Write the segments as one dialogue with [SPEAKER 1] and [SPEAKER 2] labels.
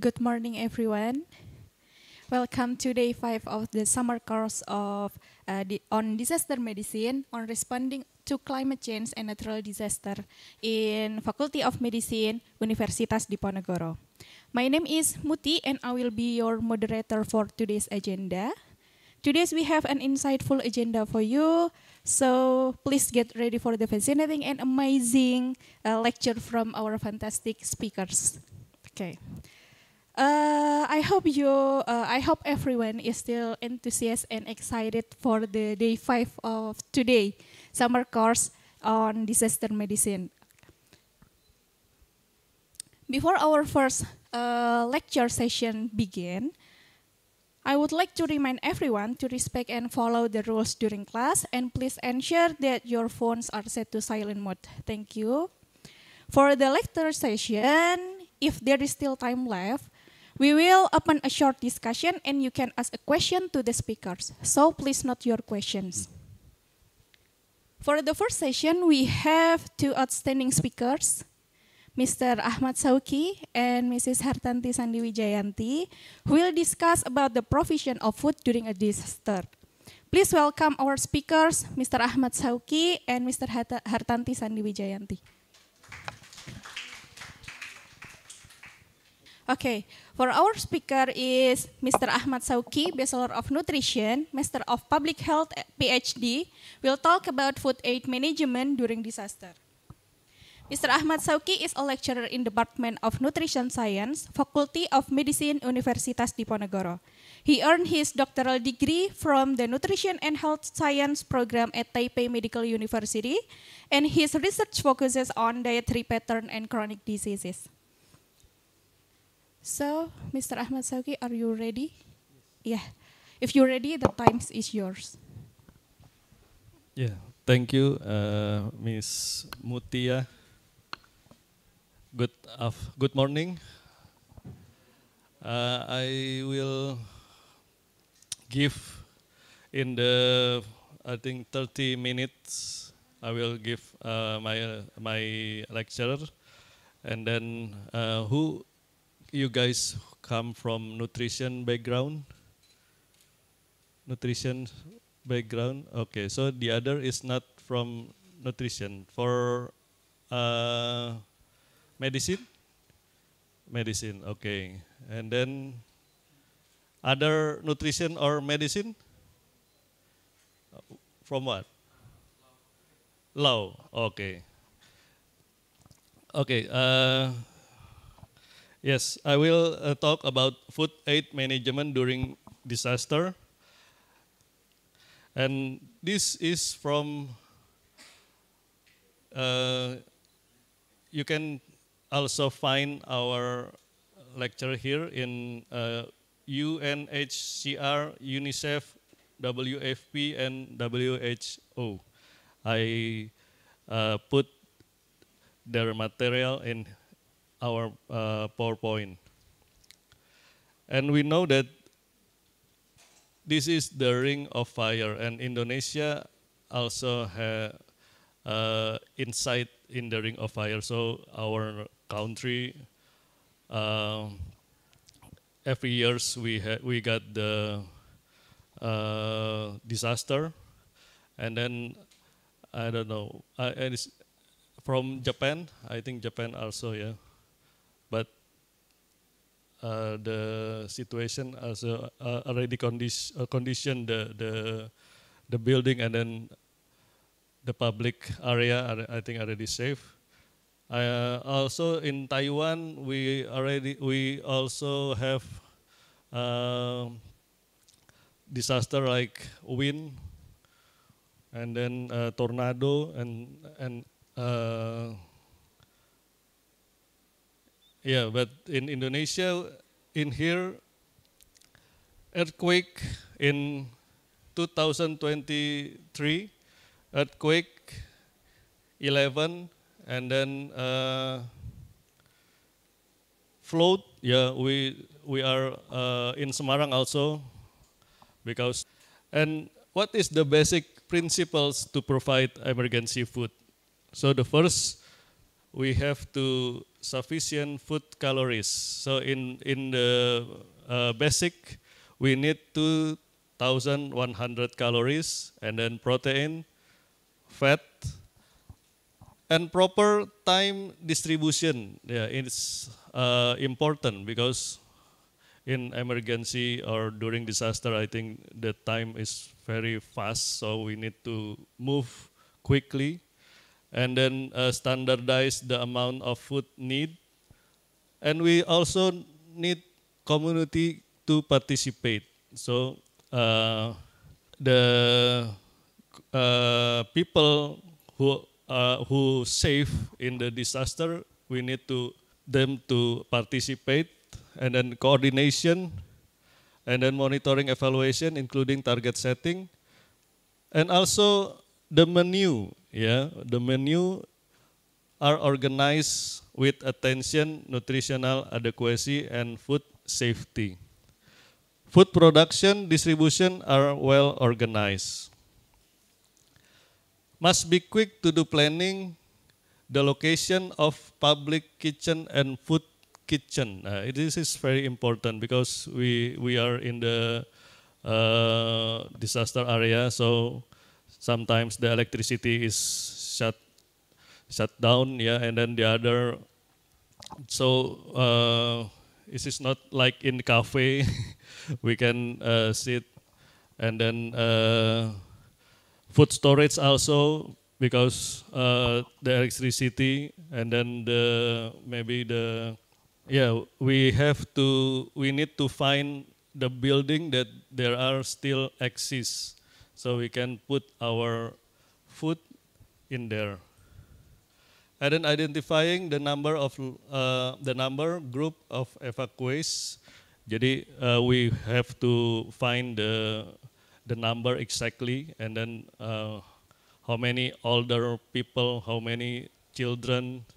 [SPEAKER 1] Good morning, everyone. Welcome to day five of the summer course of uh, on disaster medicine on responding to climate change and natural disaster in Faculty of Medicine, Universitas Diponegoro. My name is Muti, and I will be your moderator for today's agenda. Today we have an insightful agenda for you, so please get ready for the fascinating and amazing uh, lecture from our fantastic speakers. Okay. Uh, I hope you, uh, I hope everyone is still enthusiastic and excited for the day five of today summer course on disaster medicine. Before our first uh, lecture session begin, I would like to remind everyone to respect and follow the rules during class, and please ensure that your phones are set to silent mode. Thank you. For the lecture session, if there is still time left, We will open a short discussion and you can ask a question to the speakers. So please note your questions. For the first session, we have two outstanding speakers, Mr. Ahmad Sauki and Mrs. Hartanti Sandiwijayanti, who will discuss about the provision of food during a disaster. Please welcome our speakers, Mr. Ahmad Sauki and Mr. Hartanti Sandiwijayanti. Wijayanti. Okay, for our speaker is Mr. Ahmad Sauki, Bachelor of Nutrition, Master of Public Health, PhD. We'll talk about food aid management during disaster. Mr. Ahmad Sauki is a lecturer in Department of Nutrition Science, Faculty of Medicine, Universitas Diponegoro. He earned his doctoral degree from the Nutrition and Health Science program at Taipei Medical University, and his research focuses on dietary pattern and chronic diseases. So, Mr. Ahmad Sauki, are you ready? Yes. Yeah. If you're ready, the time is yours.
[SPEAKER 2] Yeah, thank you, uh, Miss Mutia. Good, of good morning. Uh, I will give in the, I think, 30 minutes, I will give uh, my, my lecture. And then uh, who you guys come from nutrition background? Nutrition background? Okay, so the other is not from nutrition. For uh, medicine? Medicine, okay. And then other nutrition or medicine? From what? Low, okay. Okay, uh, Yes, I will uh, talk about food aid management during disaster. And this is from, uh, you can also find our lecture here in uh, UNHCR, UNICEF, WFP, and WHO. I uh, put their material in our uh, PowerPoint. And we know that this is the ring of fire, and Indonesia also had uh, insight in the ring of fire. So our country, uh, every years we we got the uh, disaster, and then I don't know. I, from Japan, I think Japan also, yeah uh, the situation as a, uh, already condition uh, condition the the the building and then the public area are, I think already safe. Uh, also in Taiwan we already we also have um, disaster like wind and then uh, tornado and and uh, Yeah, but in Indonesia, in here, earthquake in 2023, earthquake 11, and then uh, float. Yeah, we we are uh, in Semarang also because. And what is the basic principles to provide emergency food? So the first, we have to sufficient food calories. So in, in the uh, basic, we need 2,100 calories, and then protein, fat, and proper time distribution. Yeah, it's uh, important because in emergency or during disaster, I think the time is very fast, so we need to move quickly and then uh, standardize the amount of food need. And we also need community to participate. So uh, the uh, people who uh, who save in the disaster, we need to them to participate, and then coordination, and then monitoring evaluation, including target setting, and also the menu Ya, yeah, the menu are organized with attention, nutritional adequacy, and food safety. Food production, distribution are well organized. Must be quick to do planning, the location of public kitchen and food kitchen. Uh, this is very important because we we are in the uh, disaster area, so sometimes the electricity is shut shut down yeah and then the other so uh, is not like in the cafe we can uh, sit and then uh, food storage also because uh, the electricity and then the maybe the yeah we have to we need to find the building that there are still exists so we can put our food in there. And then identifying the number of uh, the number group of evacuees. Jadi uh, we have to find the the number exactly, and then uh, how many older people, how many children,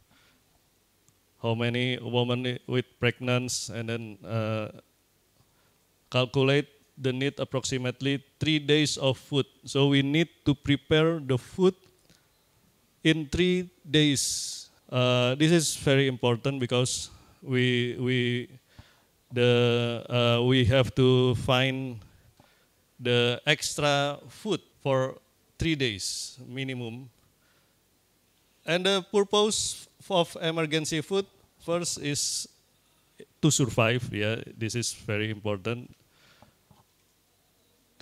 [SPEAKER 2] how many women with pregnancy, and then uh, calculate the need approximately three days of food. So we need to prepare the food in three days. Uh, this is very important because we we the uh, we have to find the extra food for three days minimum. And the purpose of emergency food first is to survive. Yeah, this is very important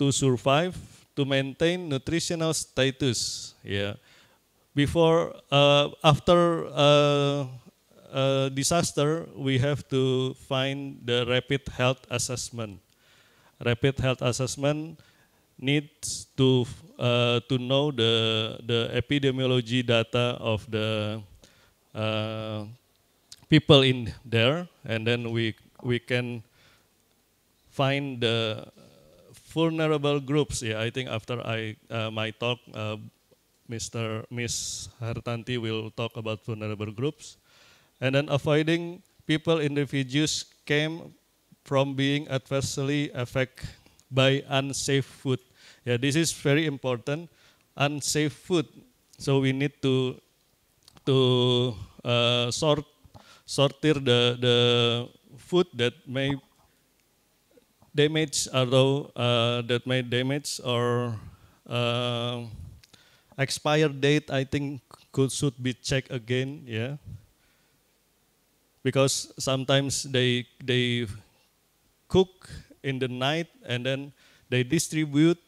[SPEAKER 2] to survive, to maintain nutritional status. Yeah, before uh, after uh, uh, disaster, we have to find the rapid health assessment. Rapid health assessment needs to uh, to know the the epidemiology data of the uh, people in there, and then we we can find the vulnerable groups. Yeah, I think after I uh, my talk, uh, Mr. Miss Hartanti will talk about vulnerable groups, and then avoiding people in refugees came from being adversely affected by unsafe food. Yeah, this is very important. Unsafe food. So we need to to uh, sort sortir the the food that may damage, although uh, that may damage or uh, expired date, I think could should be checked again. Yeah, because sometimes they they cook in the night and then they distribute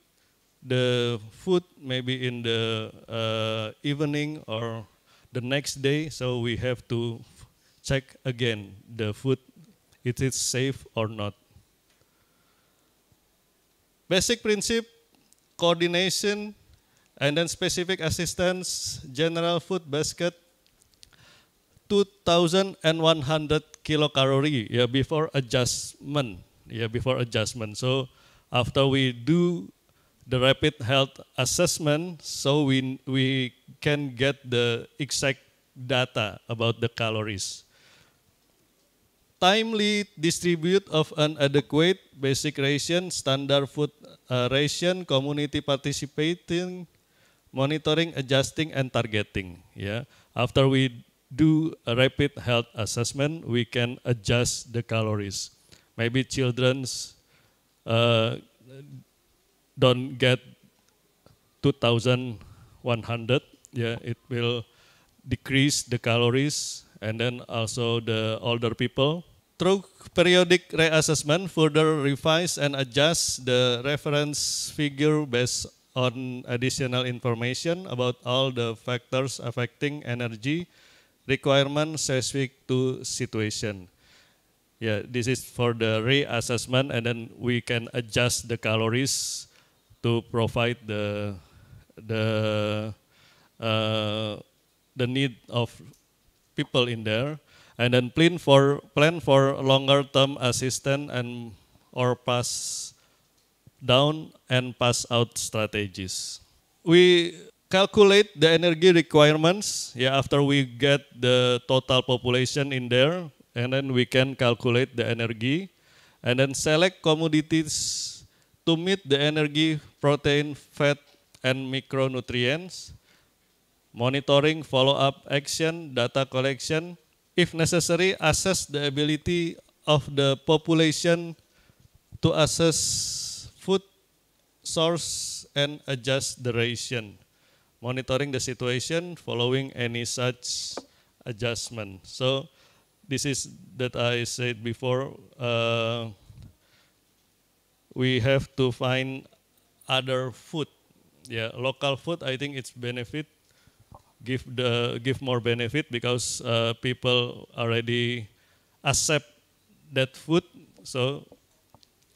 [SPEAKER 2] the food maybe in the uh, evening or the next day. So we have to check again the food, it is safe or not. Basic prinsip coordination, and then specific assistance, general food basket, 2,100 kilocalorie yeah, before adjustment. Yeah, before adjustment. So after we do the rapid health assessment, so we, we can get the exact data about the calories. timely distribute of an adequate basic ration, standard food uh, ration, community participating, monitoring, adjusting, and targeting. Yeah. After we do a rapid health assessment, we can adjust the calories. Maybe children's uh, don't get 2,100. Yeah, it will decrease the calories, and then also the older people Through periodic reassessment, further revise and adjust the reference figure based on additional information about all the factors affecting energy requirement specific to situation. Yeah, this is for the reassessment and then we can adjust the calories to provide the the uh, the need of people in there and then plan for plan for longer term assistance and or pass down and pass out strategies. We calculate the energy requirements yeah after we get the total population in there and then we can calculate the energy and then select commodities to meet the energy, protein, fat, and micronutrients, monitoring, follow-up action, data collection, if necessary, assess the ability of the population to assess food source and adjust the ration, monitoring the situation following any such adjustment. So this is that I said before, uh, we have to find other food. Yeah, local food, I think it's benefit give the give more benefit because uh, people already accept that food, so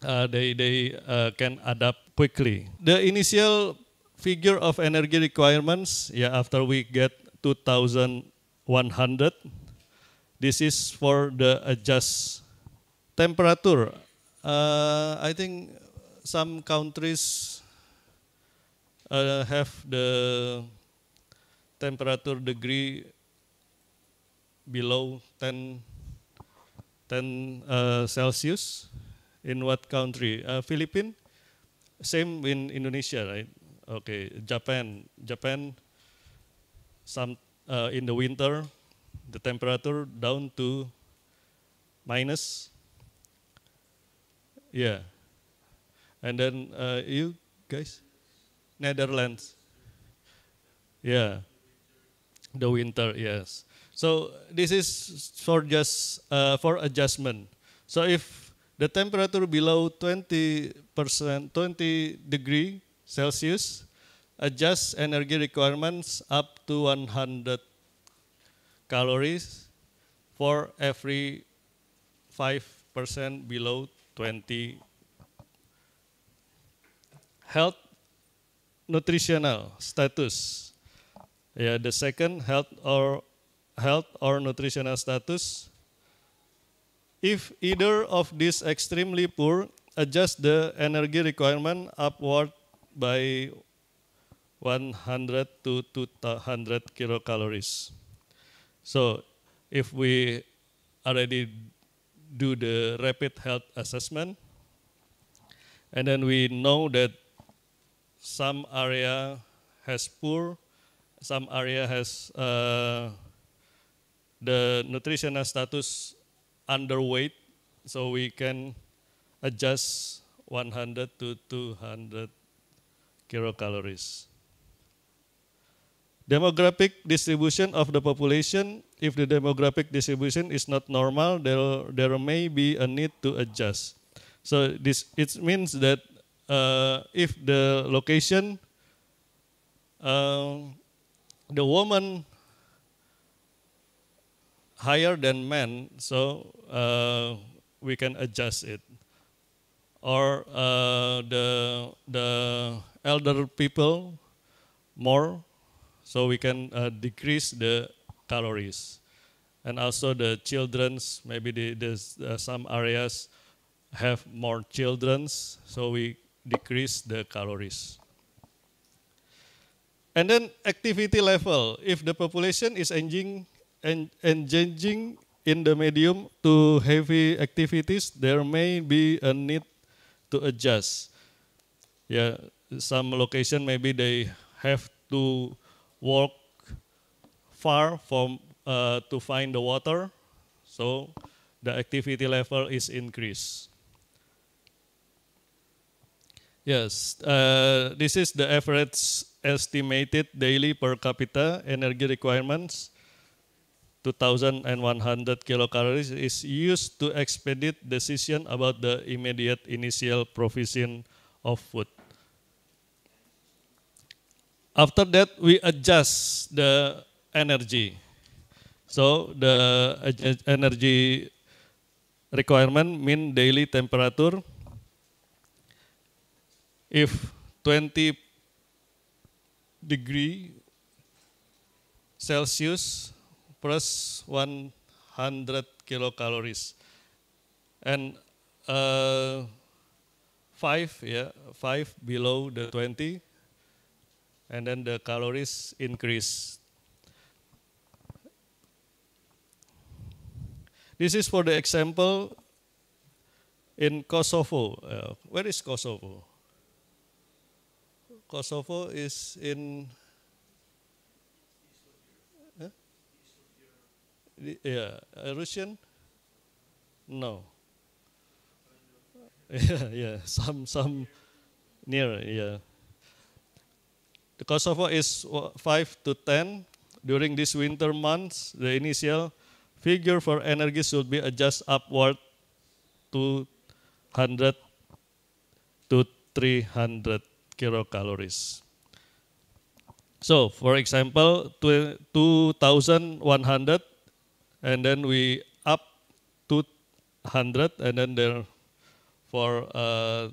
[SPEAKER 2] uh, they they uh, can adapt quickly. The initial figure of energy requirements, yeah, after we get 2,100, this is for the adjust temperature. Uh, I think some countries uh, have the temperature degree below 10, 10 uh, Celsius? In what country? Uh, eh, Philippines? Same in Indonesia, right? Okay, Japan. Japan, some uh, in the winter, the temperature down to minus. Yeah. And then uh, you guys, Netherlands. Yeah. The winter, yes. So this is for just uh, for adjustment. So if the temperature below 20 percent, 20 degree Celsius, adjust energy requirements up to 100 calories for every 5% below 20. Health nutritional status. Yeah, the second, health or, health or nutritional status. If either of these extremely poor, adjust the energy requirement upward by 100 to 200 kilocalories. So if we already do the rapid health assessment, and then we know that some area has poor some area has uh, the nutritional status underweight, so we can adjust 100 to 200 kilocalories. Demographic distribution of the population. If the demographic distribution is not normal, there, there may be a need to adjust. So this it means that uh, if the location uh, the woman higher than men, so uh, we can adjust it. Or uh, the, the elder people more, so we can uh, decrease the calories. And also the children's, maybe the, the, uh, some areas have more children's, so we decrease the calories. And then activity level. If the population is engaging, in the medium to heavy activities, there may be a need to adjust. Yeah, some location maybe they have to walk far from uh, to find the water, so the activity level is increased. Yes, uh, this is the average estimated daily per capita energy requirements 2,100 kilocalories is used to expedite decision about the immediate initial provision of food. After that, we adjust the energy. So the energy requirement mean daily temperature. If 20 degree Celsius plus 100 kilocalories. And uh, 5, yeah, five below the 20, and then the calories increase. This is for the example in Kosovo. Uh, where is Kosovo? Kosovo is in huh? yeah, uh, Russian? No. Yeah, yeah, some some near, yeah. The Kosovo is 5 to 10. During this winter months, the initial figure for energy should be adjusted upward to 100 to 300 kilocalories. So, for example, 2,100, and then we up 200, and then there for uh,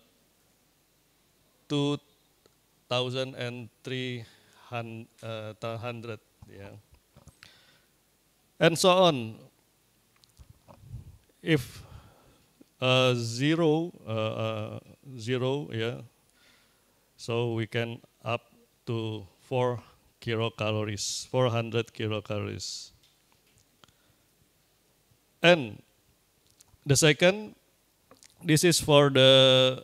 [SPEAKER 2] 2,300, yeah. And so on. If uh, zero, uh, uh zero, yeah, so we can up to 4 kilocalories, 400 kilocalories. And the second, this is for the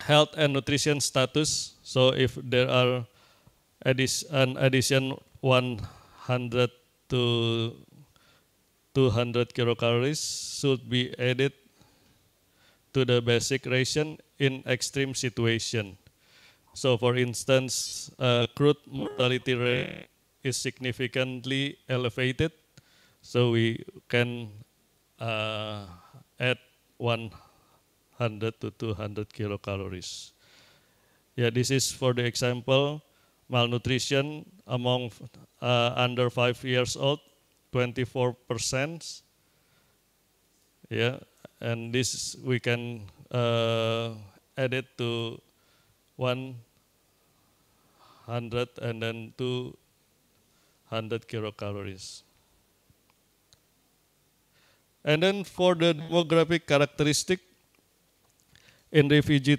[SPEAKER 2] health and nutrition status. So if there are an addition 100 to 200 kilocalories should be added to the basic ration in extreme situation. So for instance, uh, crude mortality rate is significantly elevated. So we can uh, add 100 to 200 kilocalories. Yeah, this is for the example, malnutrition among uh, under five years old, 24 percent. Yeah, and this we can uh, eh, it to 100 and then 200 kilocalories. And then for the demographic characteristic, in refugee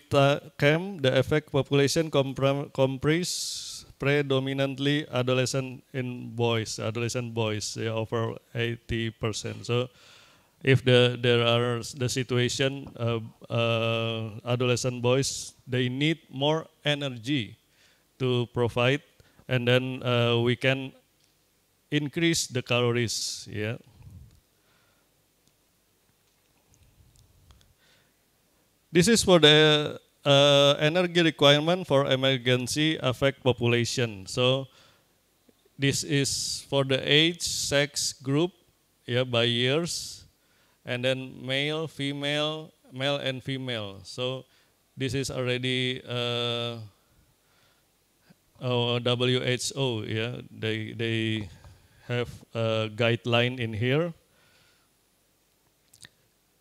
[SPEAKER 2] camp, the effect population comprise predominantly adolescent in boys, adolescent boys, yeah, over 80%. So if the, there are the situation of uh, uh, adolescent boys they need more energy to provide and then uh, we can increase the calories yeah this is for the uh, energy requirement for emergency affect population so this is for the age sex group yeah by years and then male, female, male and female. So this is already uh, WHO. Yeah, they they have a guideline in here.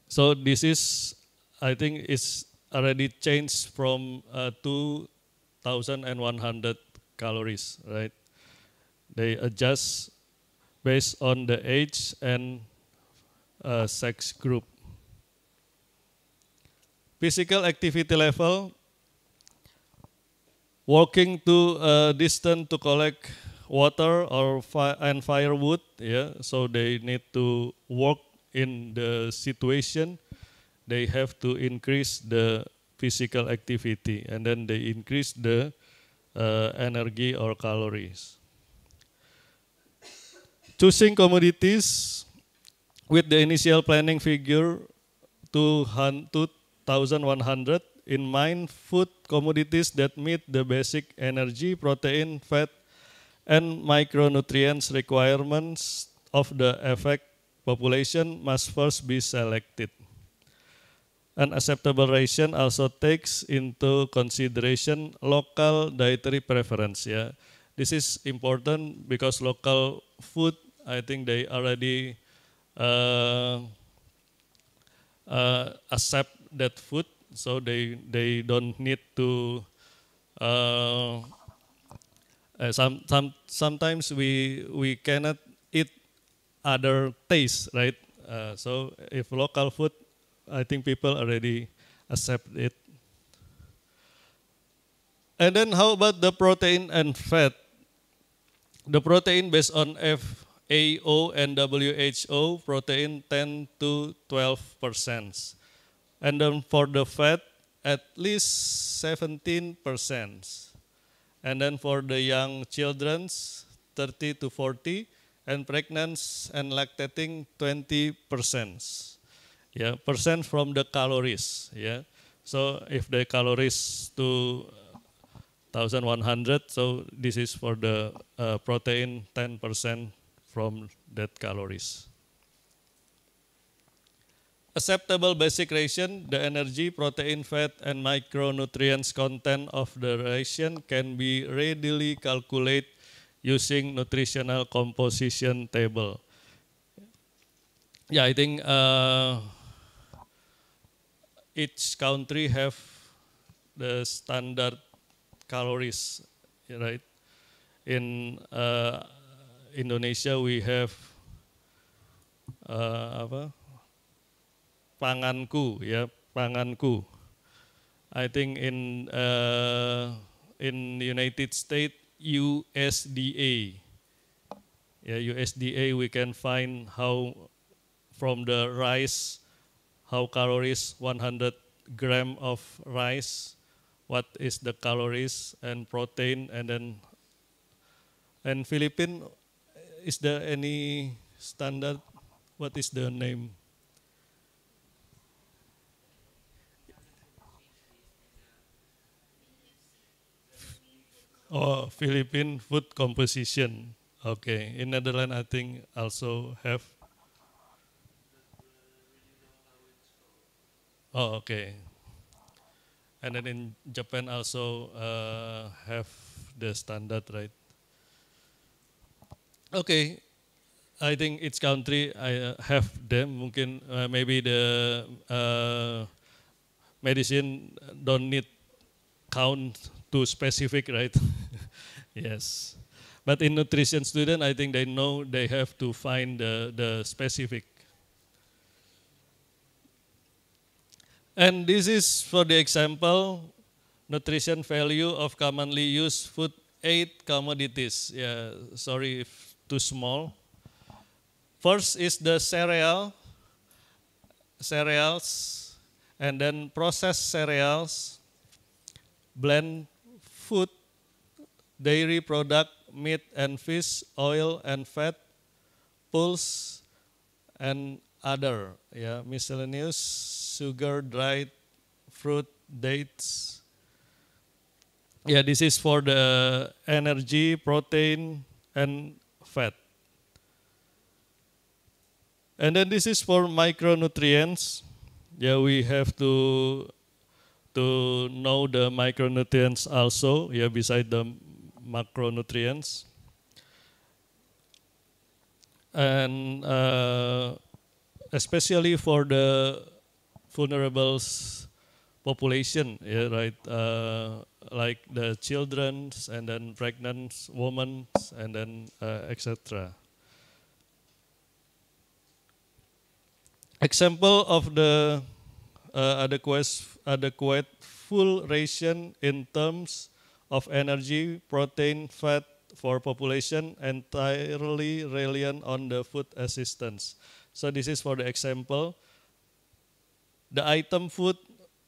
[SPEAKER 2] So this is, I think, it's already changed from uh, 2,100 calories, right? They adjust based on the age and a sex group. Physical activity level, walking to a distance to collect water or fi and firewood, yeah. So they need to work in the situation. They have to increase the physical activity, and then they increase the uh, energy or calories. Choosing commodities with the initial planning figure 2100 in mind food commodities that meet the basic energy, protein, fat, and micronutrients requirements of the effect population must first be selected. An acceptable ration also takes into consideration local dietary preference. Yeah. This is important because local food, I think they already uh, uh, accept that food, so they they don't need to. Uh, uh some, some, sometimes we we cannot eat other taste, right? Uh, so if local food, I think people already accept it. And then how about the protein and fat? The protein based on F AO and WHO protein 10 to 12 percent. And then for the fat, at least 17 percent. And then for the young children, 30 to 40, and pregnant and lactating 20 percent. Yeah, percent from the calories. Yeah, so if the calories to 1100, so this is for the uh, protein 10 percent from that calories. Acceptable basic ration, the energy, protein, fat, and micronutrients content of the ration can be readily calculated using nutritional composition table. Yeah, I think uh, each country have the standard calories, right? In uh, Indonesia we have uh, apa panganku ya panganku. I think in uh, in United States USDA yeah USDA we can find how from the rice how calories 100 gram of rice what is the calories and protein and then and Philippine is there any standard? What is the name? Oh, Philippine food composition. Okay, in Netherlands I think also have. Oh, okay. And then in Japan also uh, have the standard, right? okay, I think each country I uh, have them. Mungkin uh, maybe the uh, medicine don't need count too specific, right? yes. But in nutrition student, I think they know they have to find the, the specific. And this is for the example, nutrition value of commonly used food aid commodities. Yeah, sorry if too small. First is the cereal, cereals, and then processed cereals, blend food, dairy product, meat and fish, oil and fat, pulse, and other, yeah, miscellaneous, sugar, dried fruit, dates. Yeah, this is for the energy, protein, and fat. And then this is for micronutrients. Yeah, we have to to know the micronutrients also, yeah, beside the macronutrients. And uh, especially for the vulnerable population, yeah, right? Uh, like the children and then pregnant women and then uh, etc. Example of the uh, adequate, adequate full ration in terms of energy, protein, fat for population entirely reliant on the food assistance. So this is for the example. The item food,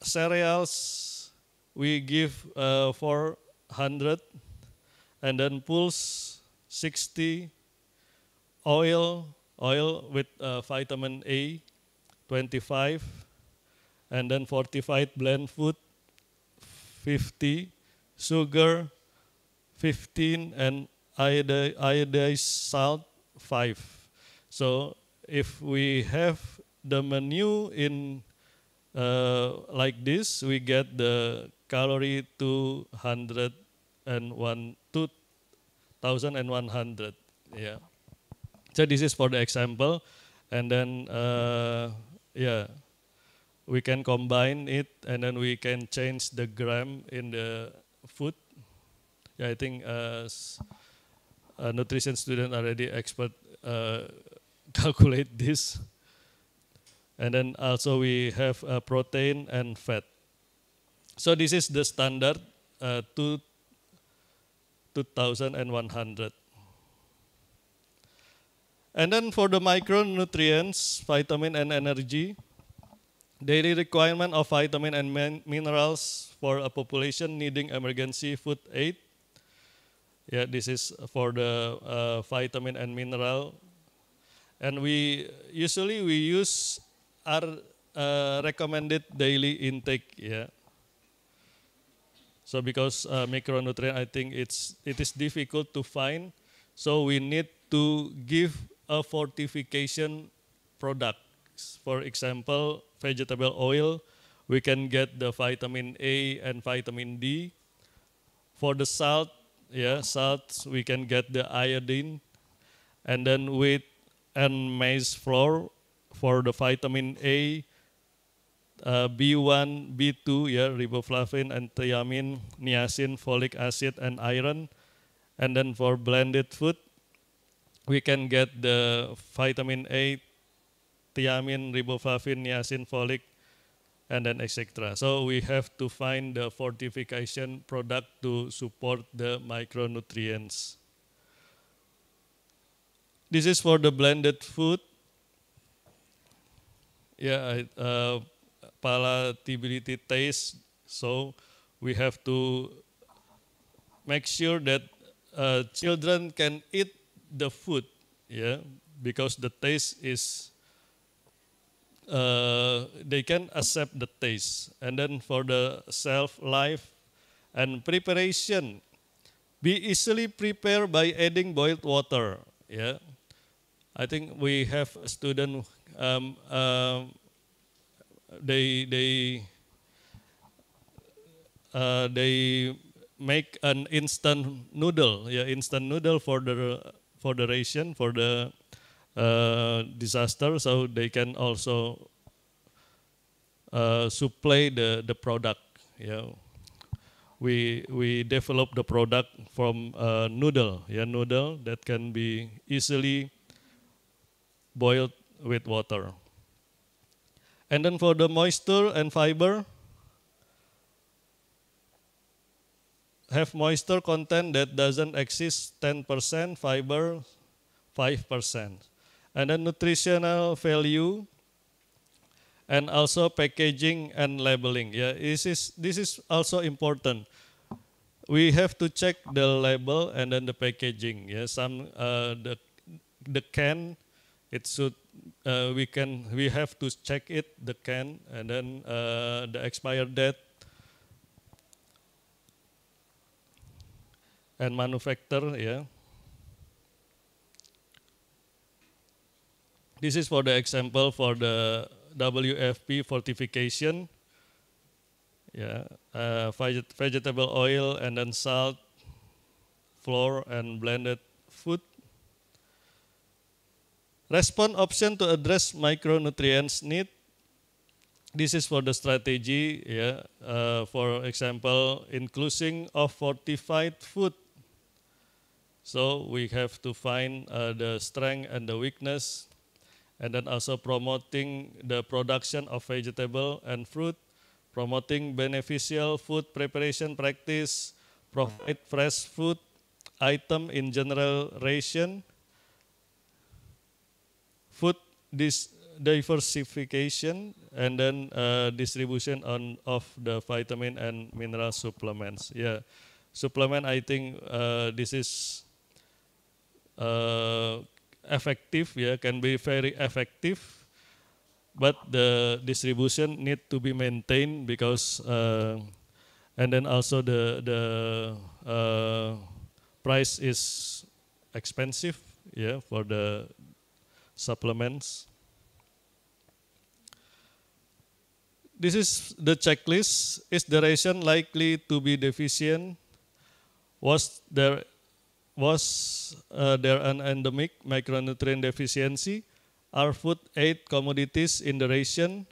[SPEAKER 2] cereals, we give uh, 400 and then pulse 60 oil oil with uh, vitamin A 25 and then fortified blend food 50 sugar 15 and iodized salt 5 so if we have the menu in uh, like this we get the calorie 201 ya yeah so this is for the example and then uh, yeah we can combine it and then we can change the gram in the food yeah i think as uh, a uh, nutrition student already expert uh, calculate this and then also we have uh, protein and fat So this is the standard uh, to 2100. And then for the micronutrients, vitamin and energy, daily requirement of vitamin and min minerals for a population needing emergency food aid. Yeah, this is for the uh, vitamin and mineral. And we usually we use our uh, recommended daily intake. Yeah. So because uh, micronutrient, I think it's it is difficult to find. So we need to give a fortification product. For example, vegetable oil, we can get the vitamin A and vitamin D. For the salt, yeah, salt, we can get the iodine. And then with and maize flour for the vitamin A, B1, uh, B2, ya, riboflavin and thiamine, niacin, folic acid, and iron. And then for blended food, we can get the vitamin A, thiamine, riboflavin, niacin, folic, and then etc. So we have to find the fortification product to support the micronutrients. This is for the blended food. Yeah, uh, palatability taste. So we have to make sure that uh, children can eat the food, yeah, because the taste is uh, they can accept the taste. And then for the self life and preparation, be easily prepared by adding boiled water. Yeah, I think we have a student um, uh, they they uh, they make an instant noodle, yeah, instant noodle for the for the ration for the uh, disaster, so they can also uh, supply the the product. Yeah, we we develop the product from uh, noodle, yeah, noodle that can be easily boiled with water. And then for the moisture and fiber, have moisture content that doesn't exist 10%, fiber 5%. And then nutritional value, and also packaging and labeling. Yeah, this is, this is also important. We have to check the label and then the packaging. Yeah, some uh, the the can it should uh, we can we have to check it the can and then uh, the expired date and manufacturer yeah this is for the example for the WFP fortification yeah uh, vegetable oil and then salt flour and blended Respond option to address micronutrients need. This is for the strategy, yeah. Uh, for example, inclusion of fortified food. So we have to find uh, the strength and the weakness, and then also promoting the production of vegetable and fruit, promoting beneficial food preparation practice, provide fresh food item in general ration, food dis diversification and then uh, distribution on of the vitamin and mineral supplements. Yeah, supplement. I think uh, this is uh, effective. Yeah, can be very effective, but the distribution need to be maintained because uh, and then also the the uh, price is expensive. Yeah, for the supplements. This is the checklist. Is the ration likely to be deficient? Was there, was, uh, there an endemic micronutrient deficiency? Are food aid commodities in the ration?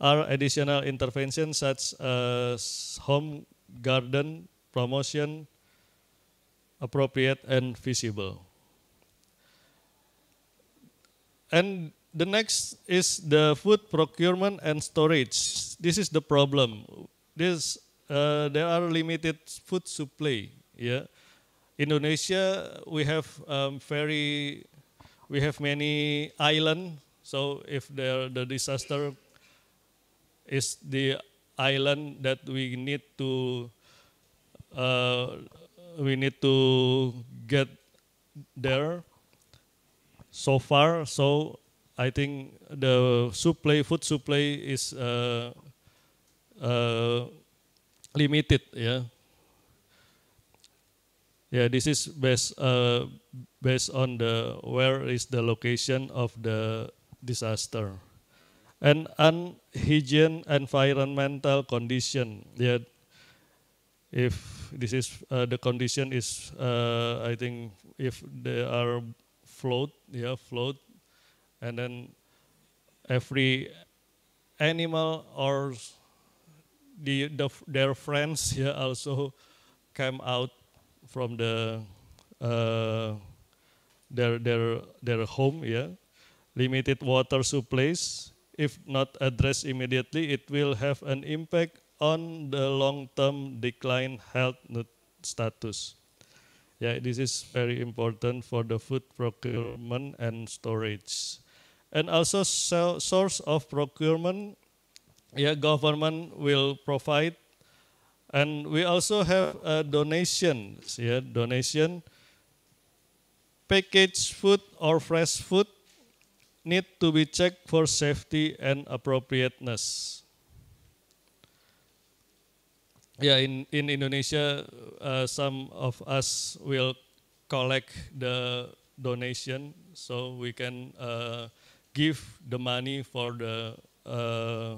[SPEAKER 2] Are additional interventions such as home garden promotion appropriate and feasible? And the next is the food procurement and storage. This is the problem. This uh, there are limited food supply. Yeah, Indonesia we have um, very we have many island. So if there the disaster is the island that we need to uh, we need to get there so far, so I think the supply, food supply is uh, uh, limited. Yeah. Yeah, this is based uh, based on the where is the location of the disaster, and unhygiene environmental condition. Yeah, if this is uh, the condition is, uh, I think if there are float, yeah, float, and then every animal or the, the their friends yeah also came out from the uh, their their their home yeah limited water supplies if not addressed immediately it will have an impact on the long term decline health status yeah, this is very important for the food procurement and storage. And also source of procurement, yeah, government will provide. And we also have a donations, yeah, donation. Packaged food or fresh food need to be checked for safety and appropriateness yeah, in, in Indonesia, uh, some of us will collect the donation so we can uh, give the money for the uh,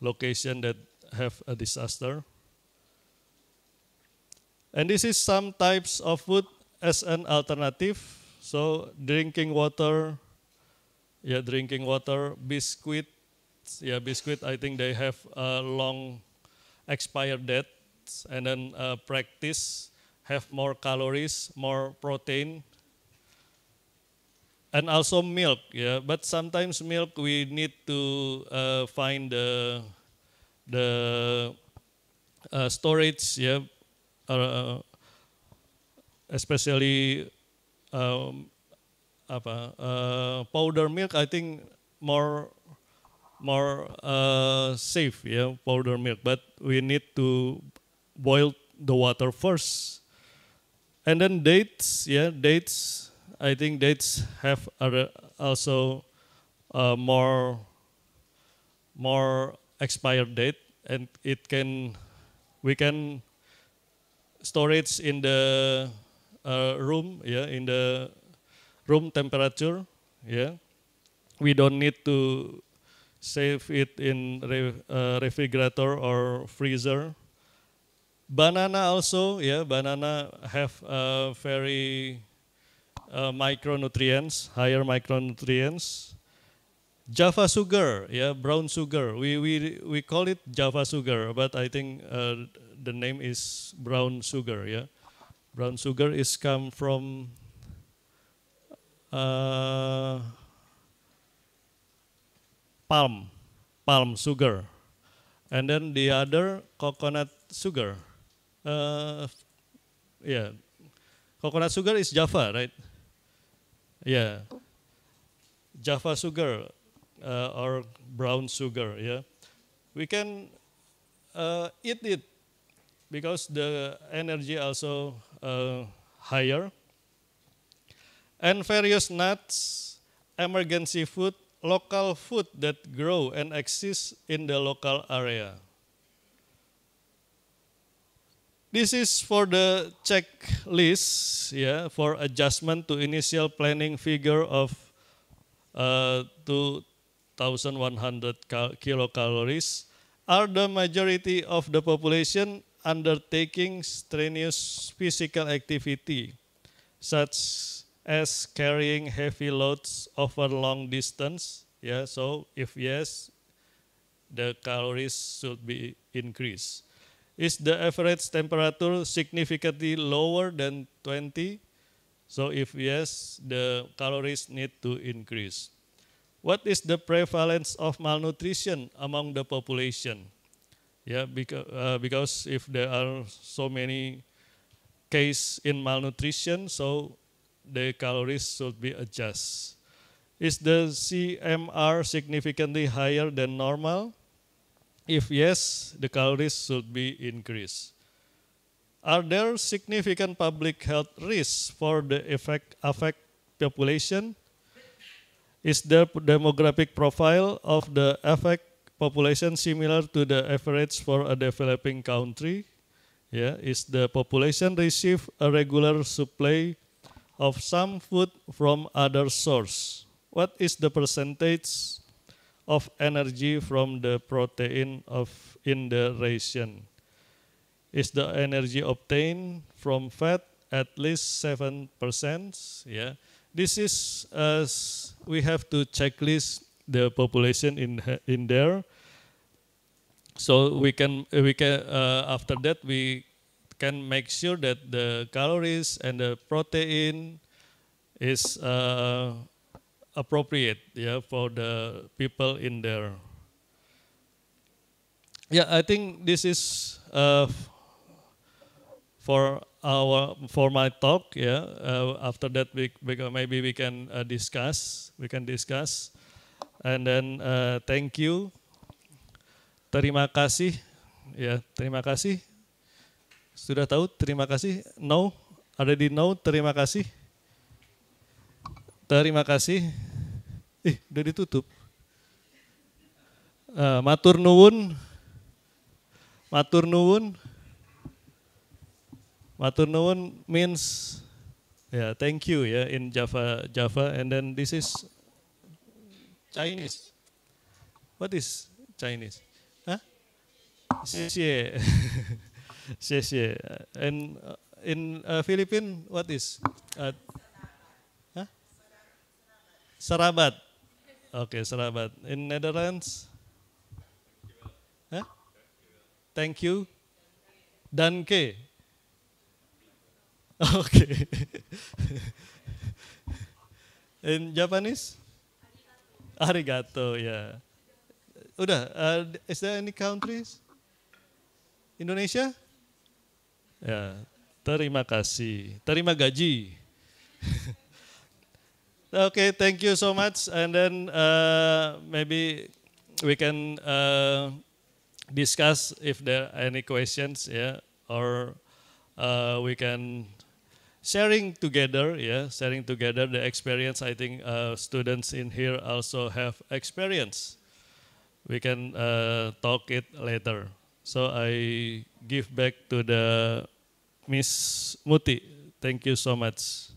[SPEAKER 2] location that have a disaster. And this is some types of food as an alternative. So drinking water, yeah, drinking water, biscuit, yeah, biscuit. I think they have a long Expired date, and then uh, practice, have more calories, more protein, and also milk. Yeah, but sometimes milk we need to uh, find the the uh, storage. Yeah, uh, especially um, apa, uh, powder milk. I think more more uh, safe, yeah, powder milk. But we need to boil the water first. And then dates, yeah, dates. I think dates have also uh, more more expired date, and it can we can it in the uh, room, yeah, in the room temperature, yeah. We don't need to save it in re uh, refrigerator or freezer. Banana also, yeah, banana have uh, very uh, micronutrients, higher micronutrients. Java sugar, yeah, brown sugar. We we we call it Java sugar, but I think uh, the name is brown sugar, yeah. Brown sugar is come from uh, palm, palm sugar. And then the other coconut sugar. Uh, yeah, coconut sugar is Java, right? Yeah, Java sugar uh, or brown sugar. Yeah, we can uh, eat it because the energy also uh, higher. And various nuts, emergency food, local food that grow and exist in the local area. This is for the checklist yeah, for adjustment to initial planning figure of uh, 2,100 kilocalories. Are the majority of the population undertaking strenuous physical activity such as carrying heavy loads over long distance? Yeah, so if yes, the calories should be increased. Is the average temperature significantly lower than 20? So if yes, the calories need to increase. What is the prevalence of malnutrition among the population? Yeah, because, uh, because if there are so many cases in malnutrition, so the calories should be adjusted. Is the CMR significantly higher than normal? If yes, the calories should be increased. Are there significant public health risks for the effect, affect population? Is the demographic profile of the affect population similar to the average for a developing country? Yeah, is the population receive a regular supply of some food from other source? What is the percentage of energy from the protein of in the ration? Is the energy obtained from fat at least 7%? Yeah. This is as we have to checklist the population in in there. So we can we can uh, after that we can make sure that the calories and the protein is uh, appropriate yeah for the people in there yeah i think this is uh, for our for my talk yeah uh, after that we, we maybe we can uh, discuss we can discuss and then uh, thank you terima kasih yeah, terima kasih sudah tahu, terima kasih. No, ada di no, terima kasih. Terima kasih. Ih, udah ditutup. Uh, matur nuwun. Matur nuwun. Matur nuwun means yeah, thank you ya yeah, in Java Java and then this is Chinese. What is Chinese? Hah? Huh? Xie. Si si, And uh, in uh, Philippine, what is? Uh, huh? Sarabat. Okay, Sarabat. In Netherlands? Huh? Thank you. Danke. Okay. in Japanese? Arigato, yeah. Udah, uh, is there any countries? Indonesia? Ya, terima kasih. Terima gaji. okay, thank you so much. And then uh, maybe we can uh, discuss if there are any questions, yeah, or uh, we can sharing together, yeah, sharing together the experience. I think uh, students in here also have experience. We can uh, talk it later. So I give back to the Miss Muti. Thank you so much.